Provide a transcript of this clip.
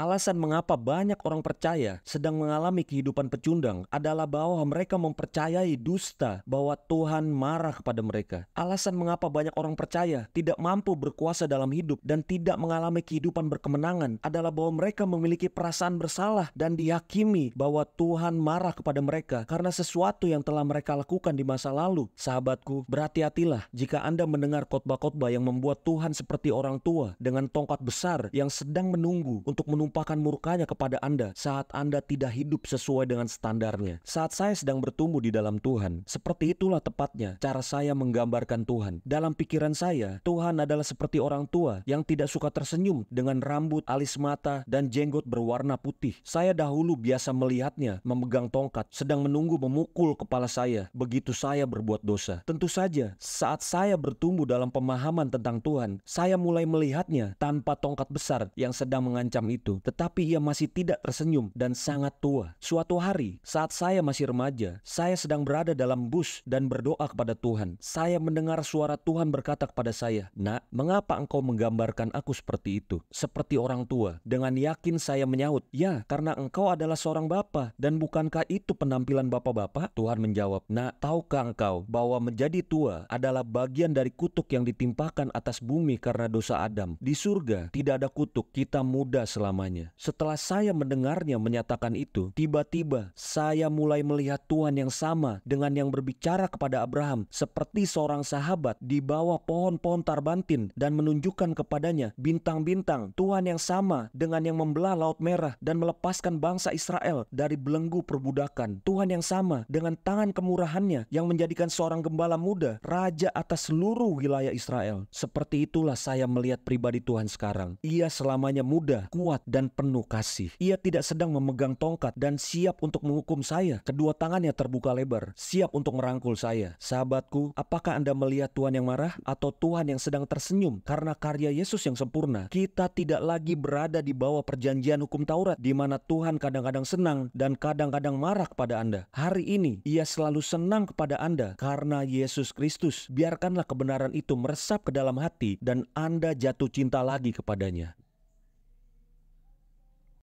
Alasan mengapa banyak orang percaya sedang mengalami kehidupan pecundang adalah bahwa mereka mempercayai dusta bahwa Tuhan marah kepada mereka. Alasan mengapa banyak orang percaya tidak mampu berkuasa dalam hidup dan tidak mengalami kehidupan berkemenangan adalah bahwa mereka memiliki perasaan bersalah dan diyakini bahwa Tuhan marah kepada mereka karena sesuatu yang telah mereka lakukan di masa lalu. Sahabatku, berhati-hatilah jika Anda mendengar khotbah-khotbah yang membuat Tuhan seperti orang tua dengan tongkat besar yang sedang menunggu untuk menunggu menumpahkan murkanya kepada Anda saat Anda tidak hidup sesuai dengan standarnya. Saat saya sedang bertumbuh di dalam Tuhan, seperti itulah tepatnya cara saya menggambarkan Tuhan. Dalam pikiran saya, Tuhan adalah seperti orang tua yang tidak suka tersenyum dengan rambut, alis mata, dan jenggot berwarna putih. Saya dahulu biasa melihatnya memegang tongkat, sedang menunggu memukul kepala saya begitu saya berbuat dosa. Tentu saja, saat saya bertumbuh dalam pemahaman tentang Tuhan, saya mulai melihatnya tanpa tongkat besar yang sedang mengancam itu itu, tetapi ia masih tidak tersenyum dan sangat tua. Suatu hari, saat saya masih remaja, saya sedang berada dalam bus dan berdoa kepada Tuhan. Saya mendengar suara Tuhan berkata kepada saya, Nak, mengapa engkau menggambarkan aku seperti itu? Seperti orang tua. Dengan yakin saya menyahut, Ya, karena engkau adalah seorang bapa dan bukankah itu penampilan bapak-bapak? Tuhan menjawab, Nak, tahukah engkau bahwa menjadi tua adalah bagian dari kutuk yang ditimpakan atas bumi karena dosa Adam? Di surga tidak ada kutuk, kita muda selama namanya. Setelah saya mendengarnya menyatakan itu, tiba-tiba saya mulai melihat Tuhan yang sama dengan yang berbicara kepada Abraham seperti seorang sahabat di bawah pohon-pohon tarbantin dan menunjukkan kepadanya bintang-bintang Tuhan yang sama dengan yang membelah laut merah dan melepaskan bangsa Israel dari belenggu perbudakan. Tuhan yang sama dengan tangan kemurahannya yang menjadikan seorang gembala muda raja atas seluruh wilayah Israel. Seperti itulah saya melihat pribadi Tuhan sekarang. Ia selamanya muda, kuat, dan penuh kasih. Ia tidak sedang memegang tongkat dan siap untuk menghukum saya. Kedua tangannya terbuka lebar, siap untuk merangkul saya. Sahabatku, apakah Anda melihat Tuhan yang marah atau Tuhan yang sedang tersenyum karena karya Yesus yang sempurna? Kita tidak lagi berada di bawah perjanjian hukum Taurat di mana Tuhan kadang-kadang senang dan kadang-kadang marah kepada Anda. Hari ini, Ia selalu senang kepada Anda karena Yesus Kristus. Biarkanlah kebenaran itu meresap ke dalam hati dan Anda jatuh cinta lagi kepadanya.